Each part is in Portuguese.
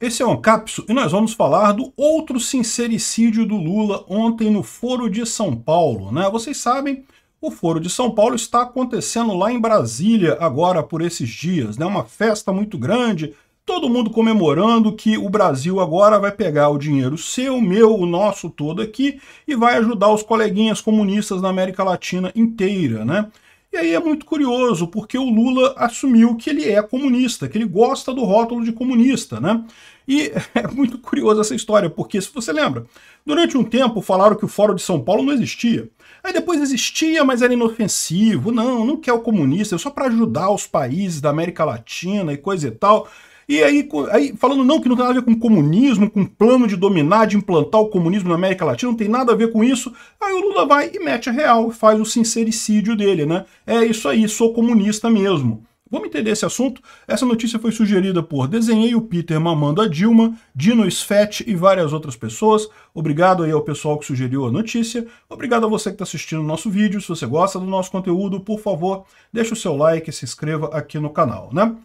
Esse é o Ancapso e nós vamos falar do outro sincericídio do Lula ontem no Foro de São Paulo. Né? Vocês sabem, o Foro de São Paulo está acontecendo lá em Brasília agora por esses dias. Né? Uma festa muito grande, todo mundo comemorando que o Brasil agora vai pegar o dinheiro seu, meu, o nosso todo aqui e vai ajudar os coleguinhas comunistas da América Latina inteira. Né? E aí é muito curioso, porque o Lula assumiu que ele é comunista, que ele gosta do rótulo de comunista, né? E é muito curioso essa história, porque se você lembra, durante um tempo falaram que o Fórum de São Paulo não existia. Aí depois existia, mas era inofensivo. Não, não quer o comunista, é só para ajudar os países da América Latina e coisa e tal. E aí, aí, falando não, que não tem nada a ver com comunismo, com plano de dominar, de implantar o comunismo na América Latina, não tem nada a ver com isso. Aí o Lula vai e mete a real, faz o sincericídio dele, né? É isso aí, sou comunista mesmo. Vamos entender esse assunto? Essa notícia foi sugerida por Desenhei o Peter mamando a Dilma, Dino Sfet e várias outras pessoas. Obrigado aí ao pessoal que sugeriu a notícia. Obrigado a você que está assistindo o nosso vídeo. Se você gosta do nosso conteúdo, por favor, deixe o seu like e se inscreva aqui no canal, né?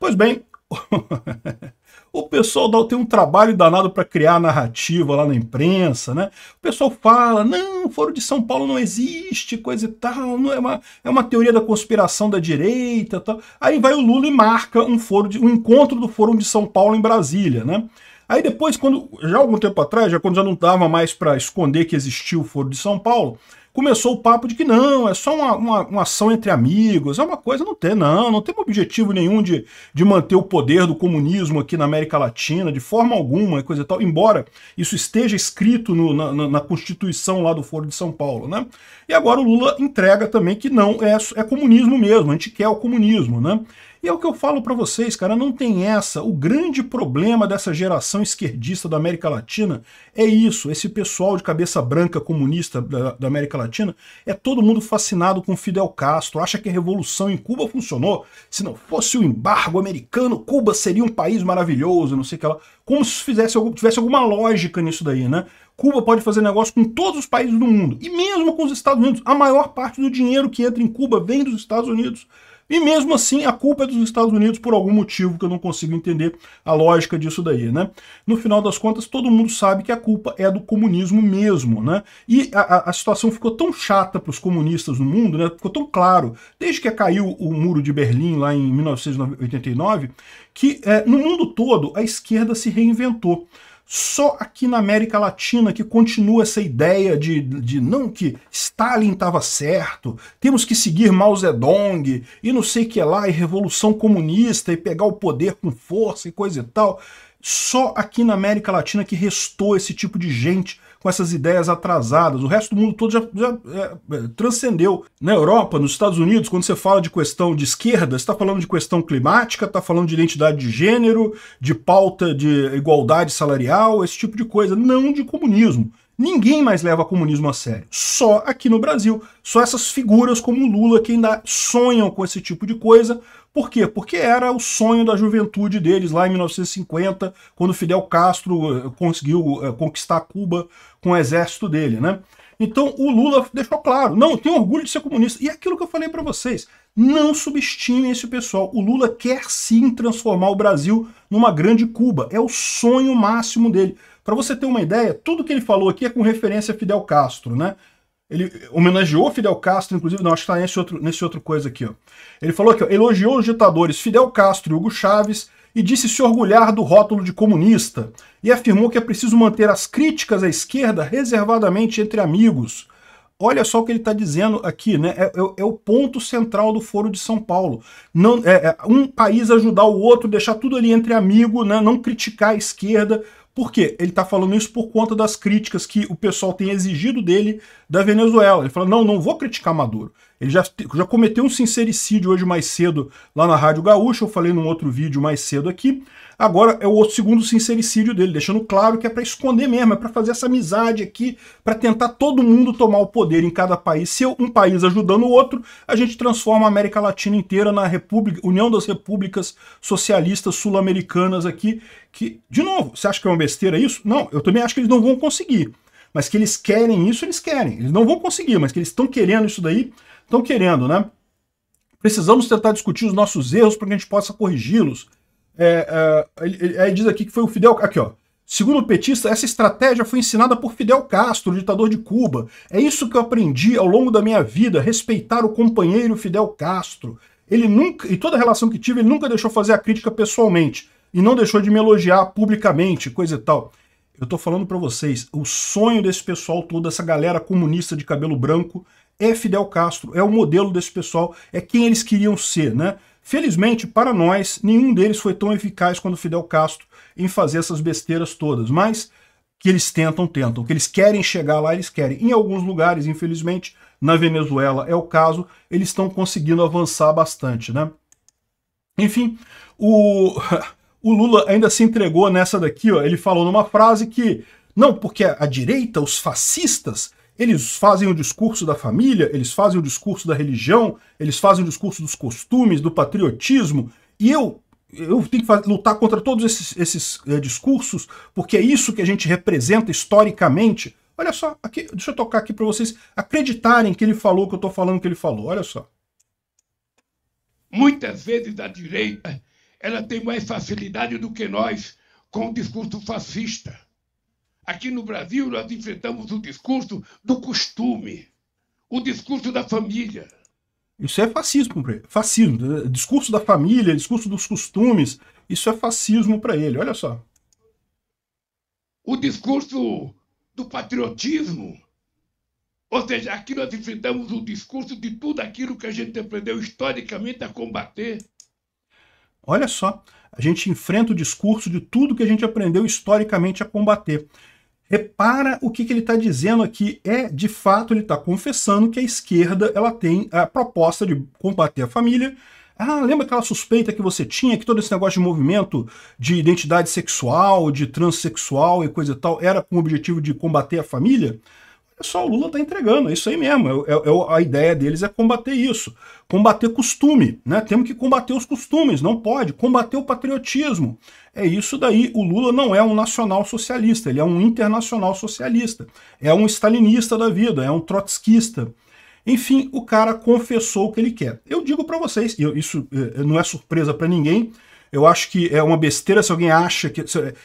Pois bem, o pessoal dá, tem um trabalho danado para criar narrativa lá na imprensa, né? O pessoal fala, não, o Foro de São Paulo não existe, coisa e tal, não é uma, é uma teoria da conspiração da direita, tal. Aí vai o Lula e marca um foro de, um encontro do Fórum de São Paulo em Brasília, né? Aí depois, quando já algum tempo atrás, já quando já não dava mais para esconder que existia o Foro de São Paulo, começou o papo de que não, é só uma, uma, uma, ação entre amigos, é uma coisa, não tem, não, não tem objetivo nenhum de, de manter o poder do comunismo aqui na América Latina, de forma alguma, é coisa e tal, embora isso esteja escrito no, na, na, Constituição lá do Foro de São Paulo, né? E agora o Lula entrega também que não, é, é comunismo mesmo, a gente quer o comunismo, né? E é o que eu falo para vocês, cara, não tem essa. O grande problema dessa geração esquerdista da América Latina é isso. Esse pessoal de cabeça branca comunista da, da América Latina é todo mundo fascinado com Fidel Castro, acha que a revolução em Cuba funcionou. Se não fosse o embargo americano, Cuba seria um país maravilhoso, não sei o que lá. Como se fizesse, tivesse alguma lógica nisso daí, né? Cuba pode fazer negócio com todos os países do mundo, e mesmo com os Estados Unidos. A maior parte do dinheiro que entra em Cuba vem dos Estados Unidos. E mesmo assim, a culpa é dos Estados Unidos por algum motivo que eu não consigo entender a lógica disso daí, né? No final das contas, todo mundo sabe que a culpa é do comunismo mesmo, né? E a, a situação ficou tão chata para os comunistas no mundo, né? Ficou tão claro, desde que caiu o muro de Berlim lá em 1989, que é, no mundo todo a esquerda se reinventou. Só aqui na América Latina que continua essa ideia de, de não que Stalin estava certo, temos que seguir Mao Zedong e não sei que lá, e revolução comunista e pegar o poder com força e coisa e tal. Só aqui na América Latina que restou esse tipo de gente com essas ideias atrasadas. O resto do mundo todo já, já é, é, transcendeu. Na Europa, nos Estados Unidos, quando você fala de questão de esquerda, está falando de questão climática, está falando de identidade de gênero, de pauta de igualdade salarial, esse tipo de coisa, não de comunismo. Ninguém mais leva comunismo a sério. Só aqui no Brasil. Só essas figuras como o Lula que ainda sonham com esse tipo de coisa. Por quê? Porque era o sonho da juventude deles lá em 1950, quando Fidel Castro eh, conseguiu eh, conquistar Cuba com o exército dele, né? Então o Lula deixou claro, não, tenho orgulho de ser comunista. E é aquilo que eu falei para vocês, não subestimem esse pessoal. O Lula quer sim transformar o Brasil numa grande Cuba. É o sonho máximo dele. Para você ter uma ideia, tudo que ele falou aqui é com referência a Fidel Castro, né? Ele homenageou Fidel Castro, inclusive, não, acho que está nesse outro, nesse outro coisa aqui. Ó. Ele falou que elogiou os ditadores Fidel Castro e Hugo Chávez e disse se orgulhar do rótulo de comunista e afirmou que é preciso manter as críticas à esquerda reservadamente entre amigos. Olha só o que ele está dizendo aqui, né? É, é, é, o ponto central do Foro de São Paulo. Não, é, é um país ajudar o outro, deixar tudo ali entre amigo, né? não criticar a esquerda, por quê? Ele está falando isso por conta das críticas que o pessoal tem exigido dele da Venezuela. Ele fala, não, não vou criticar Maduro. Ele já, já cometeu um sincericídio hoje mais cedo lá na Rádio Gaúcha, eu falei num outro vídeo mais cedo aqui. Agora é o segundo sincericídio dele, deixando claro que é para esconder mesmo, é para fazer essa amizade aqui, para tentar todo mundo tomar o poder em cada país. Se um país ajudando o outro, a gente transforma a América Latina inteira na República, União das Repúblicas Socialistas Sul-Americanas aqui, que, de novo, você acha que é uma besteira isso? Não, eu também acho que eles não vão conseguir. Mas que eles querem isso, eles querem. Eles não vão conseguir, mas que eles estão querendo isso daí, estão querendo, né? Precisamos tentar discutir os nossos erros para que a gente possa corrigi-los. É, é, ele, diz aqui que foi o Fidel. Aqui, ó. Segundo o petista, essa estratégia foi ensinada por Fidel Castro, ditador de Cuba. É isso que eu aprendi ao longo da minha vida: respeitar o companheiro Fidel Castro. Ele nunca, e toda a relação que tive, ele nunca deixou fazer a crítica pessoalmente e não deixou de me elogiar publicamente, coisa e tal. Eu tô falando para vocês, o sonho desse pessoal todo, essa galera comunista de cabelo branco, é Fidel Castro, é o modelo desse pessoal, é quem eles queriam ser, né? Felizmente, para nós, nenhum deles foi tão eficaz quanto Fidel Castro em fazer essas besteiras todas, mas que eles tentam, tentam, que eles querem chegar lá, eles querem. Em alguns lugares, infelizmente, na Venezuela é o caso, eles estão conseguindo avançar bastante, né? Enfim, o, o Lula ainda se entregou nessa daqui, ó, ele falou numa frase que, não, porque a direita, os fascistas, eles fazem o discurso da família, eles fazem o discurso da religião, eles fazem o discurso dos costumes, do patriotismo, e eu eu tenho que lutar contra todos esses, esses eh, discursos, porque é isso que a gente representa historicamente. Olha só, aqui, deixa eu tocar aqui para vocês acreditarem que ele falou o que eu estou falando que ele falou. Olha só. Muitas vezes da direita, ela tem mais facilidade do que nós com o discurso fascista. Aqui no Brasil, nós enfrentamos o discurso do costume, o discurso da família. Isso é fascismo para ele. Fascismo. Né? Discurso da família, discurso dos costumes. Isso é fascismo para ele. Olha só. O discurso do patriotismo. Ou seja, aqui nós enfrentamos o discurso de tudo aquilo que a gente aprendeu historicamente a combater. Olha só, a gente enfrenta o discurso de tudo que a gente aprendeu historicamente a combater. Repara o que, que ele está dizendo aqui. É, de fato, ele está confessando que a esquerda ela tem a proposta de combater a família. Ah, lembra aquela suspeita que você tinha, que todo esse negócio de movimento de identidade sexual, de transexual e coisa e tal, era com o objetivo de combater a família? é só o Lula tá entregando, é isso aí mesmo. É, é, é a ideia deles é combater isso, combater costume, né? Temos que combater os costumes, não pode, combater o patriotismo. É isso daí. O Lula não é um nacional socialista, ele é um internacional socialista, é um stalinista da vida, é um trotskista. Enfim, o cara confessou o que ele quer. Eu digo para vocês, isso eh, não é surpresa para ninguém, eu acho que é uma besteira se alguém acha que.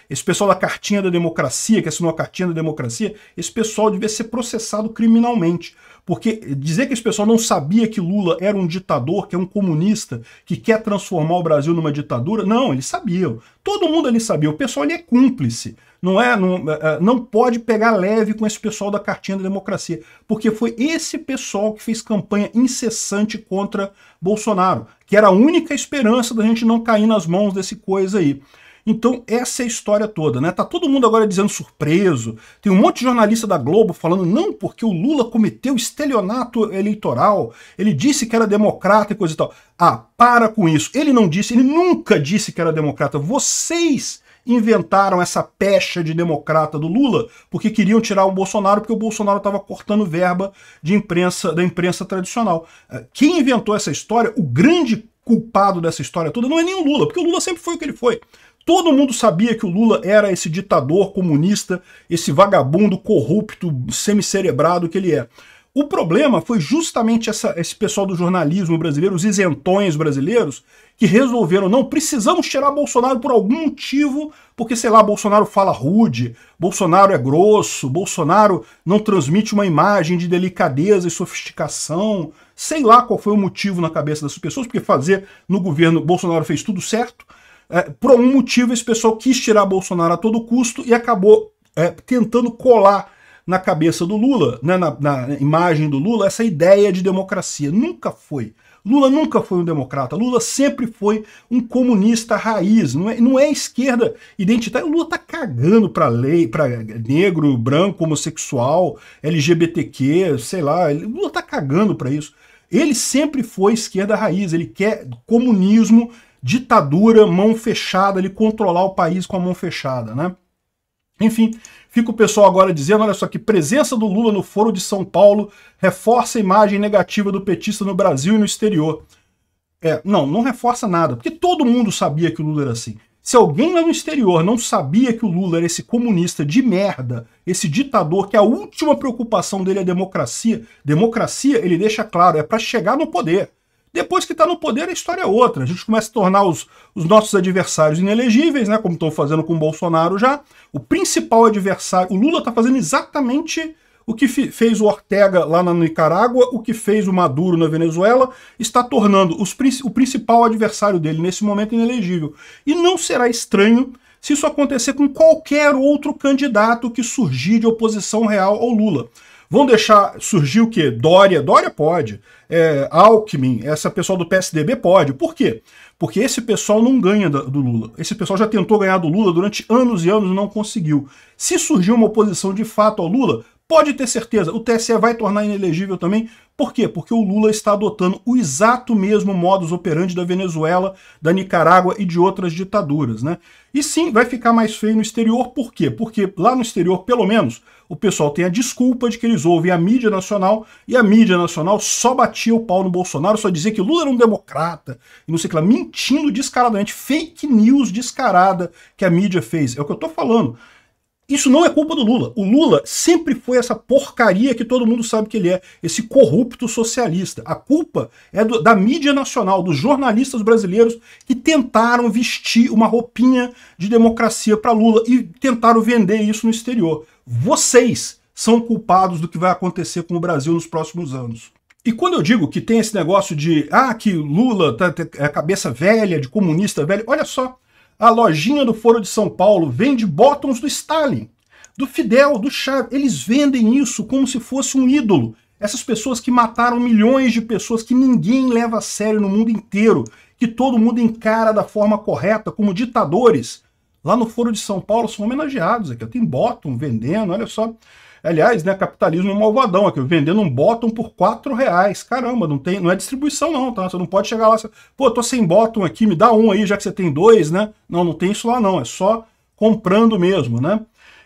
Esse pessoal da cartinha da democracia, que assinou a cartinha da democracia, esse pessoal devia ser processado criminalmente. Porque dizer que esse pessoal não sabia que Lula era um ditador, que é um comunista, que quer transformar o Brasil numa ditadura, não, eles sabiam. Todo mundo ali sabia. O pessoal ali é cúmplice. Não é, não, é, é, não pode pegar leve com esse pessoal da cartinha da democracia, porque foi esse pessoal que fez campanha incessante contra Bolsonaro, que era a única esperança da gente não cair nas mãos desse coisa aí. Então, essa é a história toda, né? Tá todo mundo agora dizendo surpreso. Tem um monte de jornalista da Globo falando não porque o Lula cometeu estelionato eleitoral, ele disse que era democrata e coisa e tal. Ah, para com isso. Ele não disse, ele nunca disse que era democrata. Vocês inventaram essa pecha de democrata do Lula porque queriam tirar o Bolsonaro, porque o Bolsonaro estava cortando verba de imprensa da imprensa tradicional. Eh, quem inventou essa história, o grande culpado dessa história toda não é nem o Lula, porque o Lula sempre foi o que ele foi. Todo mundo sabia que o Lula era esse ditador comunista, esse vagabundo corrupto, semicerebrado que ele é. O problema foi justamente essa, esse pessoal do jornalismo brasileiro, os isentões brasileiros, que resolveram, não, precisamos tirar Bolsonaro por algum motivo, porque, sei lá, Bolsonaro fala rude, Bolsonaro é grosso, Bolsonaro não transmite uma imagem de delicadeza e sofisticação. Sei lá qual foi o motivo na cabeça dessas pessoas, porque fazer no governo Bolsonaro fez tudo certo. É, por algum motivo, esse pessoal quis tirar Bolsonaro a todo custo e acabou é, tentando colar na cabeça do Lula, né, na, na imagem do Lula, essa ideia de democracia. Nunca foi. Lula nunca foi um democrata, Lula sempre foi um comunista raiz, não é, não é esquerda identitária. O Lula tá cagando pra lei, pra negro, branco, homossexual, LGBTQ, sei lá, o Lula tá cagando pra isso. Ele sempre foi esquerda raiz, ele quer comunismo, ditadura, mão fechada, ele controlar o país com a mão fechada, né? Enfim, fica o pessoal agora dizendo, olha só que presença do Lula no Foro de São Paulo reforça a imagem negativa do petista no Brasil e no exterior. É, não, não reforça nada, porque todo mundo sabia que o Lula era assim. Se alguém lá no exterior não sabia que o Lula era esse comunista de merda, esse ditador que a última preocupação dele é a democracia, democracia, ele deixa claro, é para chegar no poder. Depois que está no poder, a história é outra. A gente começa a tornar os, os nossos adversários inelegíveis, né? Como estou fazendo com o Bolsonaro já. O principal adversário, o Lula está fazendo exatamente o que fez o Ortega lá na Nicarágua, o que fez o Maduro na Venezuela, está tornando os, o principal adversário dele nesse momento inelegível. E não será estranho se isso acontecer com qualquer outro candidato que surgir de oposição real ao Lula. Vão deixar surgir o quê? Dória. Dória pode. É, Alckmin, essa pessoa do PSDB pode. Por quê? Porque esse pessoal não ganha do Lula. Esse pessoal já tentou ganhar do Lula durante anos e anos e não conseguiu. Se surgir uma oposição de fato ao Lula, Pode ter certeza, o TSE vai tornar inelegível também. Por quê? Porque o Lula está adotando o exato mesmo modus operandi da Venezuela, da Nicarágua e de outras ditaduras, né? E sim, vai ficar mais feio no exterior, por quê? Porque lá no exterior, pelo menos, o pessoal tem a desculpa de que eles ouvem a mídia nacional e a mídia nacional só batia o pau no Bolsonaro, só dizia que Lula era um democrata e não sei o que lá, mentindo descaradamente, fake news descarada que a mídia fez. É o que eu tô falando. Isso não é culpa do Lula. O Lula sempre foi essa porcaria que todo mundo sabe que ele é, esse corrupto socialista. A culpa é do, da mídia nacional, dos jornalistas brasileiros que tentaram vestir uma roupinha de democracia para Lula e tentaram vender isso no exterior. Vocês são culpados do que vai acontecer com o Brasil nos próximos anos. E quando eu digo que tem esse negócio de ah, que Lula tá, tá é cabeça velha, de comunista velho, olha só, a lojinha do Foro de São Paulo vende bottoms do Stalin, do Fidel, do Chávez. Eles vendem isso como se fosse um ídolo. Essas pessoas que mataram milhões de pessoas que ninguém leva a sério no mundo inteiro, que todo mundo encara da forma correta como ditadores. Lá no Foro de São Paulo são homenageados aqui. Tem bottom vendendo, olha só. Aliás, né, capitalismo é malvadão aqui, vendendo um bottom por 4 reais. Caramba, não, tem, não é distribuição não, tá? Você não pode chegar lá e pô, tô sem bottom aqui, me dá um aí, já que você tem dois, né? Não, não tem isso lá não, é só comprando mesmo, né?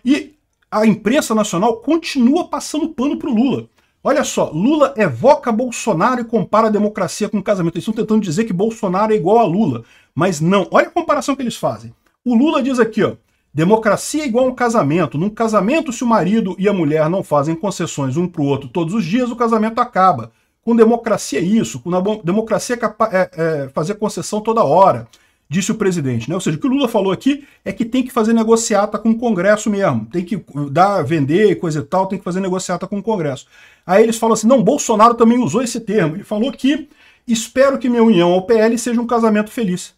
E a imprensa nacional continua passando pano pro Lula. Olha só, Lula evoca Bolsonaro e compara a democracia com o casamento. Eles estão tentando dizer que Bolsonaro é igual a Lula, mas não. Olha a comparação que eles fazem. O Lula diz aqui, ó, Democracia é igual a um casamento. Num casamento, se o marido e a mulher não fazem concessões um para o outro todos os dias, o casamento acaba. Com democracia é isso. Com democracia é, é, é, fazer concessão toda hora, disse o presidente. Né? Ou seja, o que o Lula falou aqui é que tem que fazer negociata com o Congresso mesmo. Tem que dar, vender, coisa e tal, tem que fazer negociata com o Congresso. Aí eles falam assim, não, Bolsonaro também usou esse termo. Ele falou que espero que minha união ao PL seja um casamento feliz.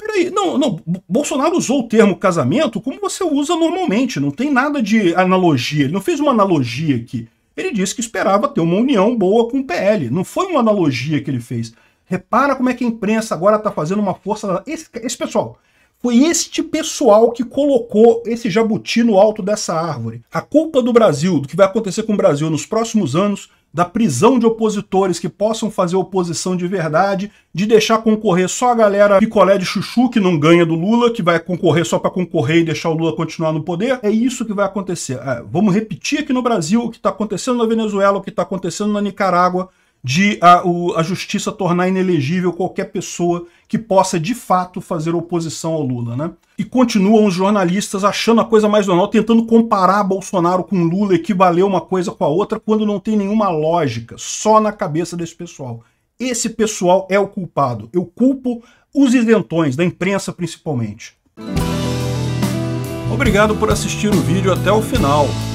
Peraí, não, não. Bolsonaro usou o termo casamento como você usa normalmente, não tem nada de analogia. Ele não fez uma analogia aqui. Ele disse que esperava ter uma união boa com o PL. Não foi uma analogia que ele fez. Repara como é que a imprensa agora está fazendo uma força. Esse, esse pessoal. Foi este pessoal que colocou esse jabuti no alto dessa árvore. A culpa do Brasil, do que vai acontecer com o Brasil nos próximos anos, da prisão de opositores que possam fazer oposição de verdade, de deixar concorrer só a galera picolé de chuchu que não ganha do Lula, que vai concorrer só para concorrer e deixar o Lula continuar no poder. É isso que vai acontecer. É, vamos repetir aqui no Brasil o que está acontecendo na Venezuela, o que está acontecendo na Nicarágua, de a, o, a justiça tornar inelegível qualquer pessoa que possa de fato fazer oposição ao Lula, né? E continuam os jornalistas achando a coisa mais normal, tentando comparar Bolsonaro com Lula, equivaler uma coisa com a outra, quando não tem nenhuma lógica, só na cabeça desse pessoal. Esse pessoal é o culpado. Eu culpo os isentões, da imprensa principalmente. Obrigado por assistir o vídeo até o final.